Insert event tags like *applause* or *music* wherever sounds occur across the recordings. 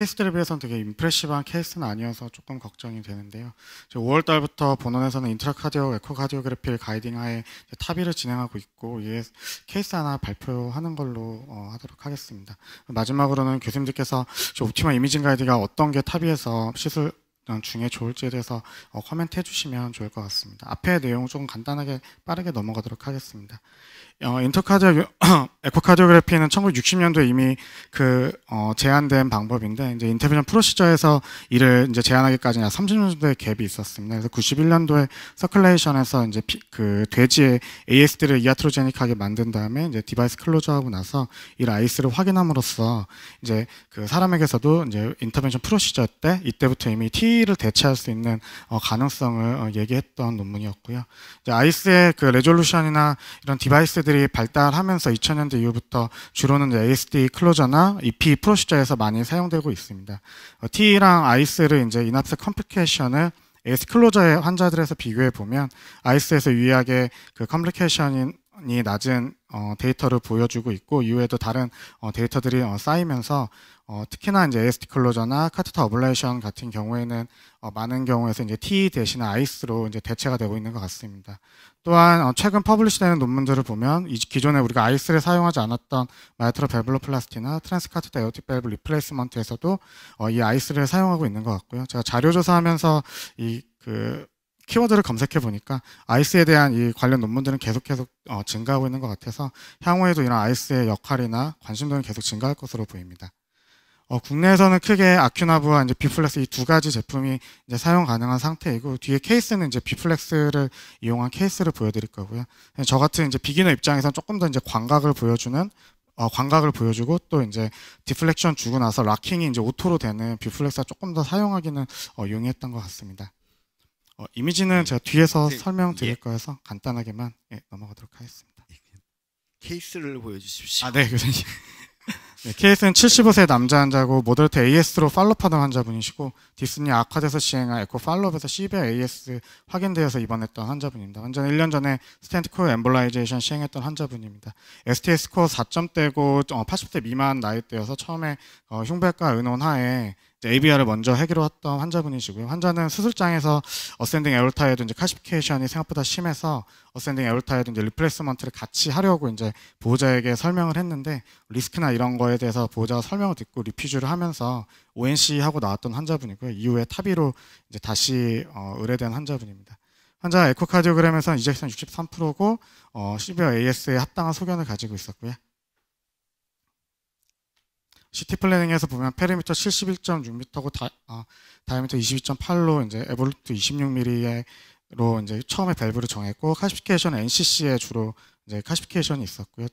케이스들에 비해서는 되게 임프레시브한 케이스는 아니어서 조금 걱정이 되는데요. 5월 달부터 본원에서는 인트라카디오 에코카디오그래피를 가이딩 하에 탑의를 진행하고 있고 이에 케이스 하나 발표하는 걸로 어, 하도록 하겠습니다. 마지막으로는 교수님들께서 옵티마 이미징 가이드가 어떤 게 탑의에서 시술 중에 좋을지에 대해서 어, 코멘트 해주시면 좋을 것 같습니다. 앞에 내용 조금 간단하게 빠르게 넘어가도록 하겠습니다. 어, 인터카디오 *clears throat* 에코카디오그래피는 1960년도에 이미 그 어, 제한된 방법인데 이제 인터뷰션 프로시저에서 이를 이제 제한하기까지 약 30년 정도의 갭이 있었습니다. 그래서 91년도에 서클레이션에서 이제 피, 그 돼지의 ASD를 이아트로제닉하게 만든 다음에 이제 디바이스 클로저하고 나서 이 아이스를 확인함으로써 이제 그 사람에게서도 이제 인터벤션 프로시저 때 이때부터 이미 T를 대체할 수 있는 어, 가능성을 어, 얘기했던 논문이었고요. 이제 아이스의 그 레졸루션이나 이런 디바이스 에 기술들이 발달하면서 2000년대 이후부터 주로는 ASD 클로저나 EP 프로시저에서 많이 사용되고 있습니다. 어, TE랑 ICE를 이제 인압세 컴플리케이션을 AS 클로저의 환자들에서 비교해 보면 ICE에서 유의하게 그컴플리케이션이 낮은 어, 데이터를 보여주고 있고 이후에도 다른 어, 데이터들이 어, 쌓이면서 어, 특히나 이제 AST 클로저나 카테터 어블레이션 같은 경우에는 어, 많은 경우에서 이제 T 대신에 아이스로 이제 대체가 되고 있는 것 같습니다. 또한 어, 최근 퍼블리시되는 논문들을 보면 기존에 우리가 아이스를 사용하지 않았던 마이트로 밸블로플라스티나 트랜스카트 다이오틱 밸브 리플레이스먼트에서도 어, 이아이스를 사용하고 있는 것 같고요. 제가 자료 조사하면서 이 그 키워드를 검색해 보니까 아이스에 대한 이 관련 논문들은 계속 계속 어, 증가하고 있는 것 같아서 향후에도 이런 아이스의 역할이나 관심도는 계속 증가할 것으로 보입니다. 어, 국내에서는 크게 아큐나브와 이제 비플렉스 이 두 가지 제품이 이제 사용 가능한 상태이고 뒤에 케이스는 이제 비플렉스를 이용한 케이스를 보여드릴 거고요. 네, 저 같은 이제 비기너 입장에선 조금 더 이제 광각을 보여주는 어, 광각을 보여주고 또 이제 디플렉션 주고 나서 락킹이 이제 오토로 되는 비플렉스가 조금 더 사용하기는 어, 용이했던 것 같습니다. 어, 이미지는 네. 제가 뒤에서 네. 설명드릴 예. 거여서 간단하게만 예, 넘어가도록 하겠습니다. 케이스를 보여주십시오. 아, 네, 교수님. 그러니까. 네, 케이스는 75세 남자 환자고 모델트 AS로 팔로파던 환자분이시고 디스니 악화돼서 시행한 에코 팔로업에서 시베어 AS 확인되어서 입원했던 환자분입니다. 환자는 1년 전에 스탠트 코어 엠볼라이제이션 시행했던 환자분입니다. STS 코어 4점대고 80대 어, 미만 나이대여서 처음에 어, 흉부외과 의논하에 ABR을 먼저 하기로 했던 환자분이시고요. 환자는 수술장에서 어센딩 에울타에도 이제 카시피케이션이 생각보다 심해서 어센딩 에울타에도 이제 리플레스먼트를 같이 하려고 이제 보호자에게 설명을 했는데 리스크나 이런 거에 대해서 보호자가 설명을 듣고 리퓨즈를 하면서 ONC 하고 나왔던 환자분이고요. 이후에 타비로 이제 다시 어, 의뢰된 환자분입니다. 환자 에코카디오그램에서는 이젝션 63%고 어, 시비어 AS에 합당한 소견을 가지고 있었고요. 시티 플래닝에서 보면 페리미터 71.6m고 다, 아, 다이아미터 22.8로 이제 에볼루트 26mm로 이제 처음에 밸브를 정했고 카시피케이션 NCC에 주로 이제 카시피케이션이 있었고요.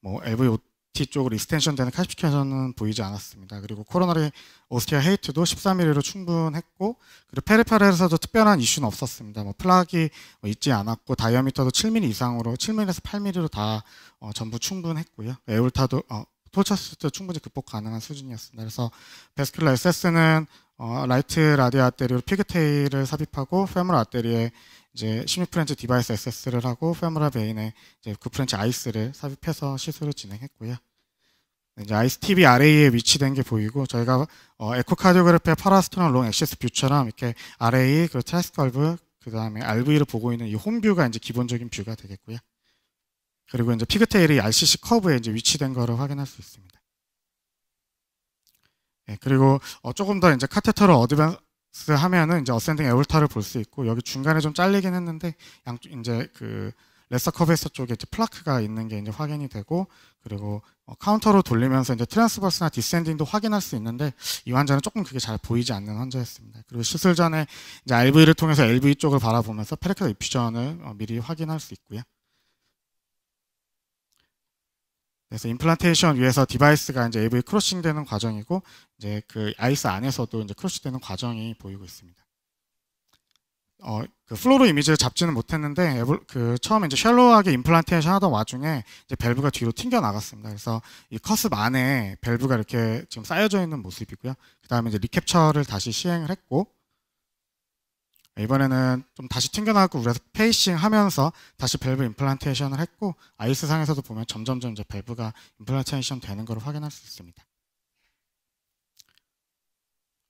뭐 LVOT 쪽으로 익스텐션 되는 카시피케이션은 보이지 않았습니다. 그리고 코로나리 오스티아 헤이트도 13mm로 충분했고 그리고 페리파럴에서도 특별한 이슈는 없었습니다. 뭐 플락이 뭐 있지 않았고 다이아미터도 7mm 이상으로 7mm에서 8mm로 다 어, 전부 충분했고요. 에올타도 어, 토쳤을 때 충분히 극복 가능한 수준이었습니다. 그래서 베스큘라 SS는 어, 라이트 라디아 아테리로 피그테일을 삽입하고 페모럴 아테리에 이제 16프렌치 디바이스 SS를 하고 페모럴 베인에 이제 9프렌치 아이스를 삽입해서 시술을 진행했고요. 네, 이제 아이스 t v 아래에 위치된 게 보이고 저희가 어, 에코카디오그래프의 파라스토랑 롱 액시스 뷰처럼 이렇게 아래이 그리고 트라이스컬브 그 다음에 RV를 보고 있는 이 홈뷰가 이제 기본적인 뷰가 되겠고요. 그리고 이제 피그테일이 RCC 커브에 이제 위치된 거를 확인할 수 있습니다. 예, 그리고 어, 조금 더 이제 카테터를 어드밴스 하면은 이제 어센딩 에울타를 볼 수 있고 여기 중간에 좀 잘리긴 했는데 양쪽 이제 그 레서 커베스 쪽에 이제 플라크가 있는 게 이제 확인이 되고 그리고 어, 카운터로 돌리면서 이제 트랜스버스나 디센딩도 확인할 수 있는데 이 환자는 조금 그게 잘 보이지 않는 환자였습니다. 그리고 시술 전에 이제 RV를 통해서 LV 쪽을 바라보면서 페리카드 이퓨전을 어, 미리 확인할 수 있고요. 그래서 임플란테이션 위에서 디바이스가 이제 AV 크로싱 되는 과정이고 이제 그 아이스 안에서도 이제 크로싱 되는 과정이 보이고 있습니다. 어, 그 플로로 이미지를 잡지는 못했는데 그 처음에 이제 샬로하게 임플란테이션 하던 와중에 이제 밸브가 뒤로 튕겨 나갔습니다. 그래서 이 커습 안에 밸브가 이렇게 지금 쌓여져 있는 모습이고요. 그다음에 이제 리캡처를 다시 시행을 했고 네, 이번에는 좀 다시 튕겨나왔고 그래서 페이싱 하면서 다시 밸브 임플란테이션을 했고 아이스 상에서도 보면 점점점 이제 밸브가 임플란테이션 되는 걸 확인할 수 있습니다.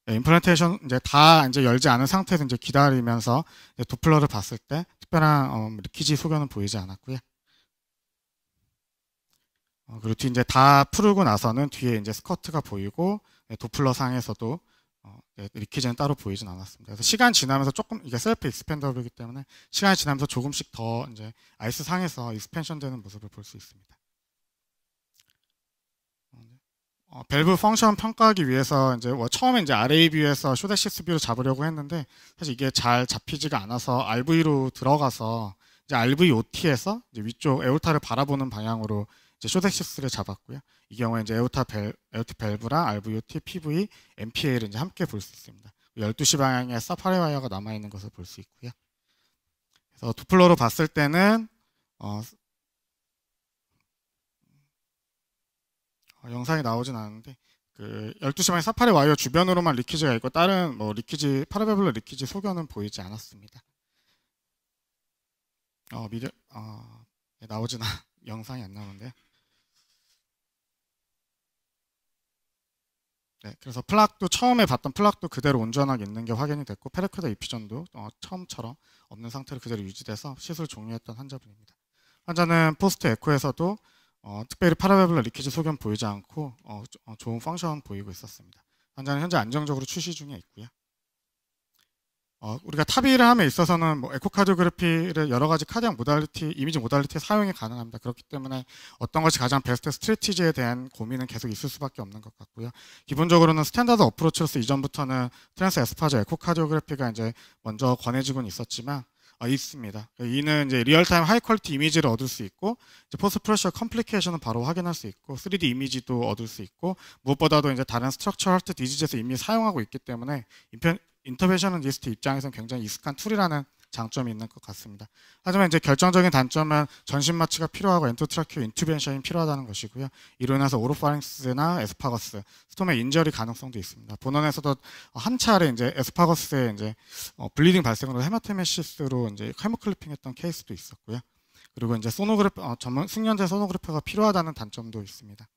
네, 임플란테이션 이제 다 이제 열지 않은 상태에서 이제 기다리면서 이제 도플러를 봤을 때 특별한 어, 리키지 뭐 소견은 보이지 않았고요. 어, 그리고 뒤 이제 다 풀고 나서는 뒤에 이제 스커트가 보이고 네, 도플러 상에서도 어, 예, 이렇게 는 따로 보이진 않았습니다. 그래서 시간 지나면서 조금 이게 셀프 익스펜더블이기 때문에 시간이 지나면서 조금씩 더 이제 아이스 상에서 익스펜션 되는 모습을 볼 수 있습니다. 어, 네. 어, 밸브 펑션 평가하기 위해서 이제 뭐 처음에 이제 RA뷰에서 쇼데시스뷰로 잡으려고 했는데 사실 이게 잘 잡히지가 않아서 RV로 들어가서 이제 RVOT에서 이제 위쪽 에올타를 바라보는 방향으로 이제 쇼덱시스를 잡았고요. 이 경우에 이제 에오타 벨, 에오티 벨브랑 RVOT, PV, MPA를 이제 함께 볼 수 있습니다. 12시 방향에 사파리 와이어가 남아 있는 것을 볼 수 있고요. 그래서 두플러로 봤을 때는 어, 어, 영상이 나오진 않는데 그 12시 방향 사파리 와이어 주변으로만 리퀴즈가 있고 다른 뭐 리퀴즈 파라벨블러 리퀴즈 소견은 보이지 않았습니다. 어, 미래, 어, 예, 나오진 않, *laughs* 영상이 안 나오는데요. 네, 그래서 플락도 처음에 봤던 플락도 그대로 온전하게 있는 게 확인이 됐고 페르크다 이피전도 어, 처음처럼 없는 상태로 그대로 유지돼서 시술 종료했던 환자분입니다. 환자는 포스트 에코에서도 어, 특별히 파라베블러 리키지 소견 보이지 않고 어, 어, 좋은 펑션 보이고 있었습니다. 환자는 현재 안정적으로 출시 중에 있고요. 어, 우리가 탑이를 함에 있어서는 뭐에코카드그래피를 여러 가지 카드형 모달리티, 이미지 모달리티 사용이 가능합니다. 그렇기 때문에 어떤 것이 가장 베스트 스트레티지에 대한 고민은 계속 있을 수밖에 없는 것 같고요. 기본적으로는 스탠다드 어프로치로서 이전부터는 트랜스 에스파저 에코카드그래피가 이제 먼저 권해지고는 있었지만 어, 있습니다. 이는 이제 리얼타임 하이 퀄리티 이미지를 얻을 수 있고 포스 프레셔 컴플리케이션은 바로 확인할 수 있고 3D 이미지도 얻을 수 있고 무엇보다도 이제 다른 스트럭처 하트 디지즈에서 이미 사용하고 있기 때문에 인터베셔널리스트 입장에서는 굉장히 익숙한 툴이라는 장점이 있는 것 같습니다. 하지만 이제 결정적인 단점은 전신 마취가 필요하고 엔토트라큐 인투벤션이 필요하다는 것이고요. 이로 인해서 오로파링스나 에스파거스, 스톰의 인절이 가능성도 있습니다. 본원에서도 한 차례 이제 에스파거스의 이제 어, 블리딩 발생으로 헤마테메시스로 이제 헤모클리핑했던 케이스도 있었고요. 그리고 이제 소노그래프 어, 전문 숙련제 소노그래프가 필요하다는 단점도 있습니다.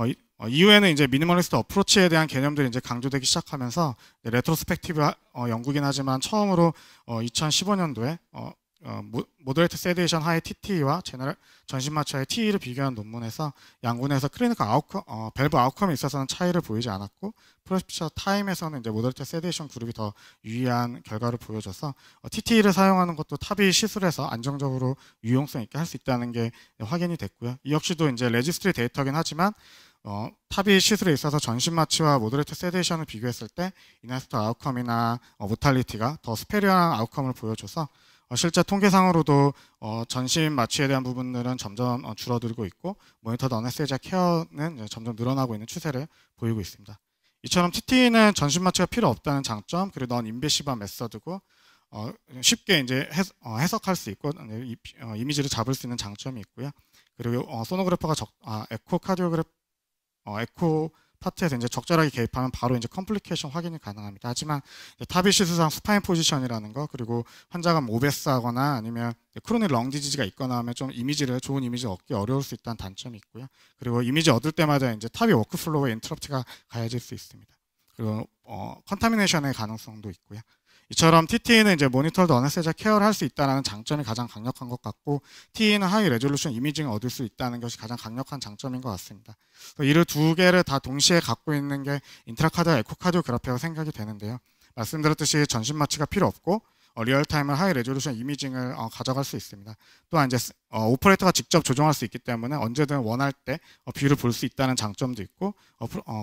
어, 어, 이후에는 이제 미니멀리스트 어프로치에 대한 개념들이 이제 강조되기 시작하면서 레트로스펙티브 어, 연구긴 하지만 처음으로 어, 2015년도에 어, 어, 모더레이트 세데이션 하의 TTE와 제너럴 전신마취의 TE를 비교한 논문에서 양군에서 크리니컬 아웃컴, 어, 밸브 아웃컴에 있어서는 차이를 보이지 않았고 프로스피처 타임에서는 이제 모더레이트 세데이션 그룹이 더 유의한 결과를 보여줘서 어, TTE를 사용하는 것도 탑이 시술에서 안정적으로 유용성 있게 할 수 있다는 게 확인이 됐고요. 이 역시도 이제 레지스트리 데이터긴 하지만 어, 탑이 시술에 있어서 전신 마취와 모드레트 세데이션을 비교했을 때 이나스터 아웃컴이나 어, 모탈리티가 더 스페리어한 아웃컴을 보여줘서 어, 실제 통계상으로도 어, 전신 마취에 대한 부분들은 점점 어, 줄어들고 있고 모니터드 어네스테 케어는 점점 늘어나고 있는 추세를 보이고 있습니다. 이처럼 TT는 전신 마취가 필요 없다는 장점 그리고 넌 인베시바 메서드고 어, 쉽게 이제 어, 해석, 할수 있고 어, 어, 이미지를 잡을 수 있는 장점이 있고요. 그리고 어, 소노그래퍼가 적, 아, 에코카디오그래프 어, 에코 파트에서 이제 적절하게 개입하면 바로 이제 컴플리케이션 확인이 가능합니다. 하지만 타비시스상 스파인 포지션이라는 거 그리고 환자가 뭐 오베스하거나 아니면 크로닉 렁 디지지가 있거나 하면 좀 이미지를 좋은 이미지 얻기 어려울 수 있다는 단점이 있고요. 그리고 이미지 얻을 때마다 이제 타비 워크플로우에 인터럽트가 가해질 수 있습니다. 그리고 어, 컨타미네이션의 가능성도 있고요. 이처럼 TT는 이제 모니터도 어느 세자 케어를 할 수 있다는 장점이 가장 강력한 것 같고 TE는 하위 레졸루션 이미징을 얻을 수 있다는 것이 가장 강력한 장점인 것 같습니다. 이를 두 개를 다 동시에 갖고 있는 게 인트라카드와 에코카디오그래피라고 생각이 되는데요. 말씀드렸듯이 전신 마취가 필요 없고 어, 리얼타임을 하위 레졸루션 이미징을 어, 가져갈 수 있습니다. 또한 이제 어, 오퍼레이터가 직접 조정할 수 있기 때문에 언제든 원할 때 뷰를 볼 수 있다는 장점도 있고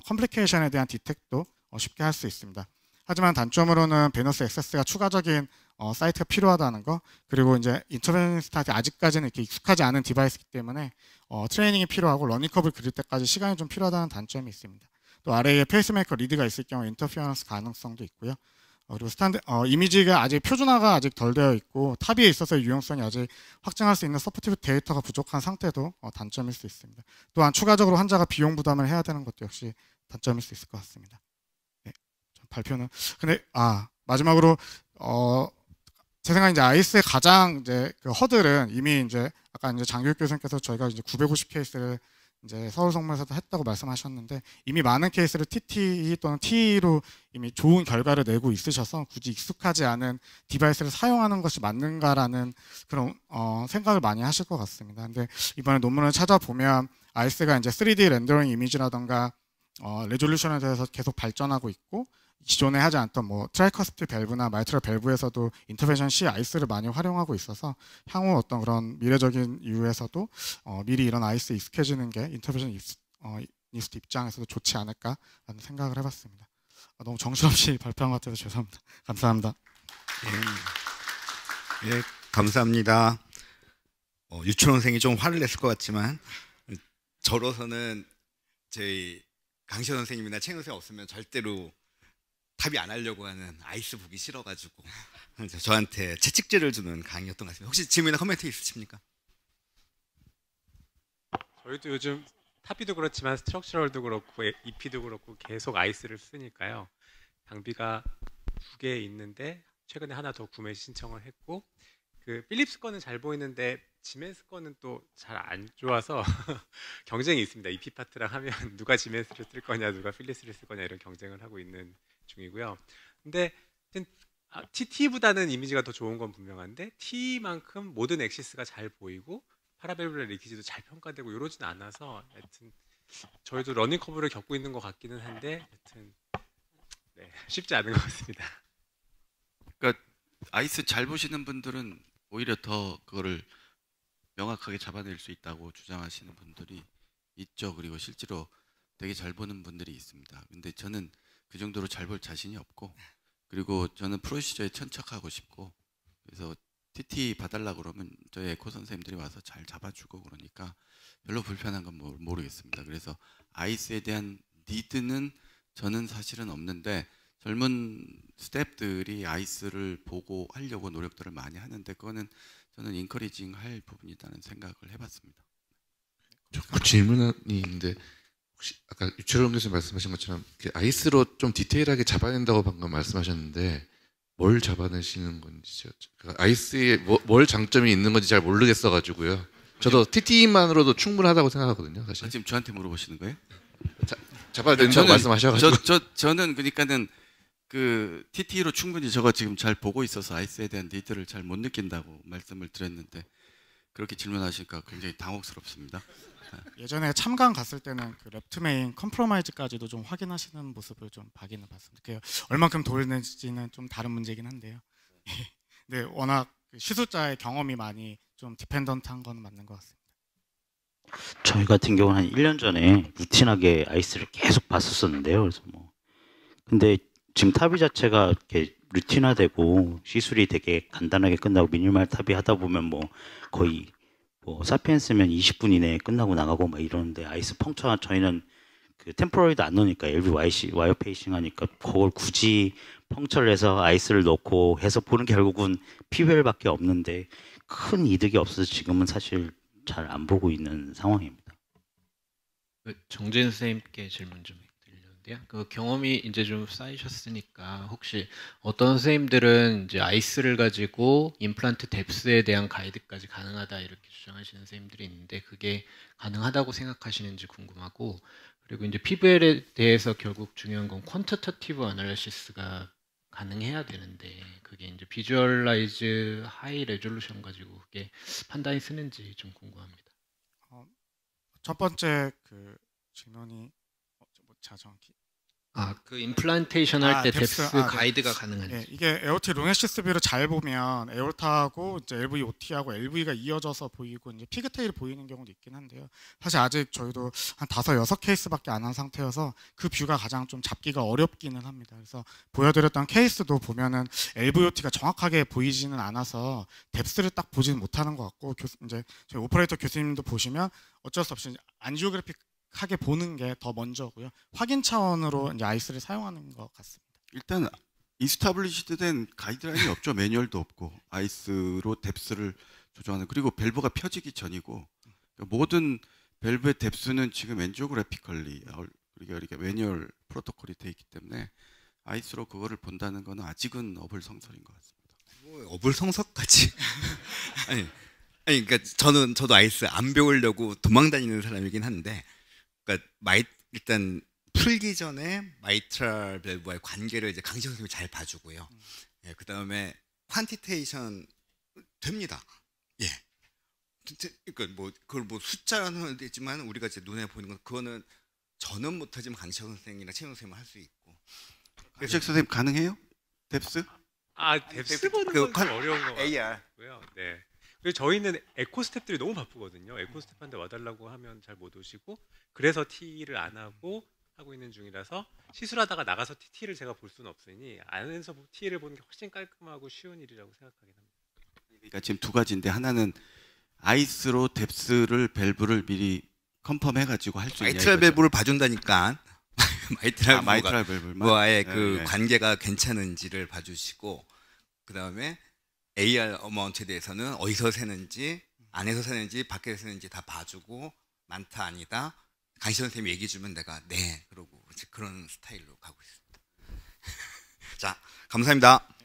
컴플리케이션에 대한 디텍도 쉽게 할 수 있습니다. 하지만 단점으로는 베너스 액세스가 추가적인 어, 사이트가 필요하다는 거 그리고 이제 인터베니스트한테 아직까지는 이렇게 익숙하지 않은 디바이스이기 때문에 어, 트레이닝이 필요하고 러닝컵을 그릴 때까지 시간이 좀 필요하다는 단점이 있습니다. 또 아래에 페이스메이커 리드가 있을 경우 인터피어런스 가능성도 있고요. 어, 그리고 스탠드 어, 이미지가 아직 표준화가 아직 덜 되어 있고 탑에 있어서 유용성이 아직 확장할수 있는 서포티브 데이터가 부족한 상태도 어, 단점일 수 있습니다. 또한 추가적으로 환자가 비용 부담을 해야 되는 것도 역시 단점일 수 있을 것 같습니다. 발표는 근데 아 마지막으로 어, 제 생각에 이제 아이스의 가장 이제 그 허들은 이미 이제 아까 이제 장교육 교수님께서 저희가 이제 950 케이스를 이제 서울 성모에서도 했다고 말씀하셨는데 이미 많은 케이스를 TT 또는 TE로 이미 좋은 결과를 내고 있으셔서 굳이 익숙하지 않은 디바이스를 사용하는 것이 맞는가라는 그런 어, 생각을 많이 하실 것 같습니다. 근데 이번에 논문을 찾아보면 아이스가 이제 3D 렌더링 이미지라던가 어, 레졸루션에 대해서 계속 발전하고 있고 기존에 하지 않던 뭐 트라이커스피 밸브나 마이트라 밸브에서도 인터벤션 시 아이스를 많이 활용하고 있어서 향후 어떤 그런 미래적인 이유에서도 어, 미리 이런 아이스 익숙해지는 게 인터벤션 입, 니스트 입장에서도 좋지 않을까라는 생각을 해봤습니다. 아, 너무 정신없이 *laughs* 발표한 것 같아서 죄송합니다. *laughs* 감사합니다. 예, 예 감사합니다. 어, 유치원생이 좀 화를 냈을 것 같지만 저로서는 저희 강시현 선생님이나 최 선생 없으면 절대로 답이 안 하려고 하는 아이스 보기 싫어가지고 저한테 채찍질을 주는 강의였던 것 같습니다. 혹시 질문이나 커멘트 있으십니까? 저희도 요즘 탑피도 그렇지만 스트럭처럴도 그렇고 EP도 그렇고 계속 아이스를 쓰니까요. 장비가 두 개 있는데 최근에 하나 더 구매 신청을 했고 그 필립스 거는 잘 보이는데 지멘스 거는 또 잘 안 좋아서 *laughs* 경쟁이 있습니다. EP 파트랑 하면 *laughs* 누가 지멘스를 쓸 거냐 누가 필립스를 쓸 거냐 이런 경쟁을 하고 있는 중이고요. 근데 아, TT보다는 이미지가 더 좋은 건 분명한데 T만큼 모든 엑시스가 잘 보이고 파라벨브라 리키지도 잘 평가되고 이러진 않아서 하여튼 저희도 러닝 커브를 겪고 있는 것 같기는 한데 하여튼 네, *laughs* 쉽지 않은 것 같습니다. 그러니까 아이스 잘 보시는 분들은 오히려 더 그거를 명확하게 잡아낼 수 있다고 주장하시는 분들이 있죠. 그리고 실제로 되게 잘 보는 분들이 있습니다. 근데 저는 그 정도로 잘 볼 자신이 없고 그리고 저는 프로시저에 천착하고 싶고 그래서 TT 봐달라 그러면 저희 에코 선생님들이 와서 잘 잡아주고 그러니까 별로 불편한 건 모르겠습니다. 그래서 아이스에 대한 니드는 저는 사실은 없는데 젊은 스탭들이 아이스를 보고 하려고 노력들을 많이 하는데 그거는 저는 인커리징 할 부분이라는 생각을 해봤습니다. 그 질문이 있는데 혹시 아까 유철원 교수님 말씀하신 것처럼 아이스로 좀 디테일하게 잡아낸다고 방금 말씀하셨는데 뭘 잡아내시는 건지 제가 그러니까 아이스에 뭐, 뭘 장점이 있는 건지 잘 모르겠어 가지고요. 저도 TT만으로도 충분하다고 생각하거든요. 사실. 아, 지금 저한테 물어보시는 거예요? 잡아야 그러니까 다고 말씀하셔가지고. 저, 저, 저는 그러니까는 그 TT로 충분히 저가 지금 잘 보고 있어서 아이스에 대한 니드를 잘 못 느낀다고 말씀을 드렸는데 그렇게 질문하실까 굉장히 당혹스럽습니다. 네. 예전에 참관 갔을 때는 그 랩트메인 컴프로마이즈까지도 좀 확인하시는 모습을 좀 봐기는 봤습니다. 그 얼만큼 돌리는지는 좀 다른 문제긴 한데요. 네, 워낙 그 시술자의 경험이 많이 좀 디펜던트한 건 맞는 것 같습니다. 저희 같은 경우는 한 1년 전에 루틴하게 아이스를 계속 봤었었는데요. 그래서 뭐 근데 지금 탑이 자체가 이렇게 루틴화되고 시술이 되게 간단하게 끝나고 미니멀 탑이 하다 보면 뭐 거의 뭐 사피엔스면 20분 이내에 끝나고 나가고 막 이러는데 아이스 펑처 저희는 그 템포러리도 안 넣으니까 LV YC, 와이어 페이싱 하니까 그걸 굳이 펑처를 해서 아이스를 넣고 해서 보는 게 결국은 피회를밖에 없는데 큰 이득이 없어서 지금은 사실 잘 안 보고 있는 상황입니다. 네, 정재현 선생님께 질문 좀 같아요. 그 경험이 이제 좀 쌓이셨으니까 혹시 어떤 선생님들은 이제 아이스를 가지고 임플란트 뎁스에 대한 가이드까지 가능하다 이렇게 주장하시는 선생님들이 있는데 그게 가능하다고 생각하시는지 궁금하고 그리고 이제 PBL에 대해서 결국 중요한 건 퀀터터티브 아날리시스가 가능해야 되는데 그게 이제 비주얼라이즈 하이 레졸루션 가지고 그게 판단이 쓰는지 좀 궁금합니다. 어, 첫 번째 그 질문이 어, 뭐 자정기 아그 임플란테이션 할때 아, 그 아 뎁스, 뎁스 아, 네. 가이드가 네. 가능한지 네, 이게 에어티 롱에시스뷰를 잘 보면 에어타하고 이제 LV OT하고 LV가 이어져서 보이고 이제 피그테일 보이는 경우도 있긴 한데요 사실 아직 저희도 한 다섯 여섯 케이스밖에 안 한 상태여서 그 뷰가 가장 좀 잡기가 어렵기는 합니다 그래서 보여드렸던 케이스도 보면은 LV OT가 정확하게 보이지는 않아서 뎁스를 딱 보지는 못하는 것 같고 교수, 이제 저희 오퍼레이터 교수님도 보시면 어쩔 수 없이 안지오그래픽 하게 보는 게 더 먼저고요. 확인 차원으로 이제 아이스를 사용하는 것 같습니다. 일단 이스타블리시드된 가이드라인이 없죠. 매뉴얼도 없고 아이스로 뎁스를 조정하는 그리고 밸브가 펴지기 전이고 그러니까 모든 밸브의 뎁스는 지금 엔지오그래피컬리 우리가 이렇게 매뉴얼 프로토콜이 돼 있기 때문에 아이스로 그거를 본다는 거는 아직은 어불성설인 것 같습니다. 뭐 어불성설까지 *laughs* 아니 아니 그러니까 저는 저도 아이스 안 배우려고 도망다니는 사람이긴 한데 그러니까 마이 일단 풀기 전에 마이트랄 밸브와의 관계를 이제 강제 선생님이 잘 봐주고요. 음. 예, 그 다음에 퀀티테이션 됩니다. 예. 그러니까 뭐 그걸 뭐 숫자는 있지만 우리가 이제 눈에 보는 건 그거는 저는 못하지만 강채 선생이나 님 최영 선생님할수 있고. 강채 선생님 가능해요? 뎁스? 아 뎁스 보는 그, 건 어려운 거 a 같고요. 네. 저희는 에코 스텝들이 너무 바쁘거든요. 에코 스텝한테 와달라고 하면 잘 못 오시고 그래서 티를 안 하고 하고 있는 중이라서 시술하다가 나가서 티를 제가 볼 수는 없으니 안에서 티를 보는 게 훨씬 깔끔하고 쉬운 일이라고 생각하긴 합니다. 그러니까 지금 두 가지인데 하나는 아이스로 뎁스를 밸브를 미리 컴펌해 가지고 할 수 있냐 마이트랄 밸브를 봐준다니까 *laughs* 마이트랄 아, 마이트랄 밸브와의 네, 그 네. 관계가 괜찮은지를 봐주시고 그 다음에 AR 어마운트에 대해서는 어디서 세는지 안에서 세는지 밖에서 세는지 다 봐주고 많다 아니다 강시선 생님이 얘기해 주면 내가 네 그러고 그런 스타일로 가고 있습니다. *laughs* 자 감사합니다.